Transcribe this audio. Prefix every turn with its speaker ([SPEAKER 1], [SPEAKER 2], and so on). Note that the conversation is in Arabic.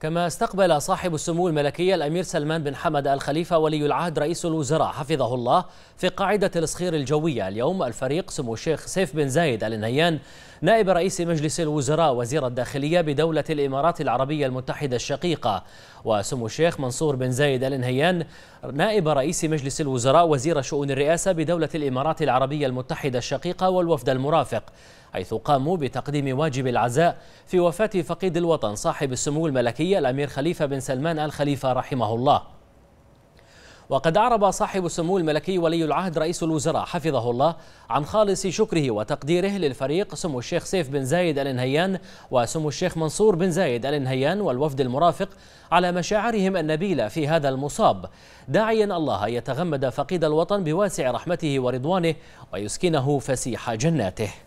[SPEAKER 1] كما استقبل صاحب السمو الملكي الأمير سلمان بن حمد الخليفة ولي العهد رئيس الوزراء حفظه الله في قاعدة الصخير الجوية اليوم الفريق سمو الشيخ سيف بن زايد النهيان نائب رئيس مجلس الوزراء وزير الداخلية بدولة الإمارات العربية المتحدة الشقيقة وسمو الشيخ منصور بن زايد النهيان نائب رئيس مجلس الوزراء وزير شؤون الرئاسة بدولة الإمارات العربية المتحدة الشقيقة والوفد المرافق حيث قاموا بتقديم واجب العزاء في وفاة فقيد الوطن صاحب السمو الملكي الأمير خليفة بن سلمان الخليفة رحمه الله وقد أعرب صاحب السمو الملكي ولي العهد رئيس الوزراء حفظه الله عن خالص شكره وتقديره للفريق سمو الشيخ سيف بن زايد آل نهيان وسمو الشيخ منصور بن زايد آل نهيان والوفد المرافق على مشاعرهم النبيلة في هذا المصاب داعيا الله يتغمد فقيد الوطن بواسع رحمته ورضوانه ويسكنه فسيح جناته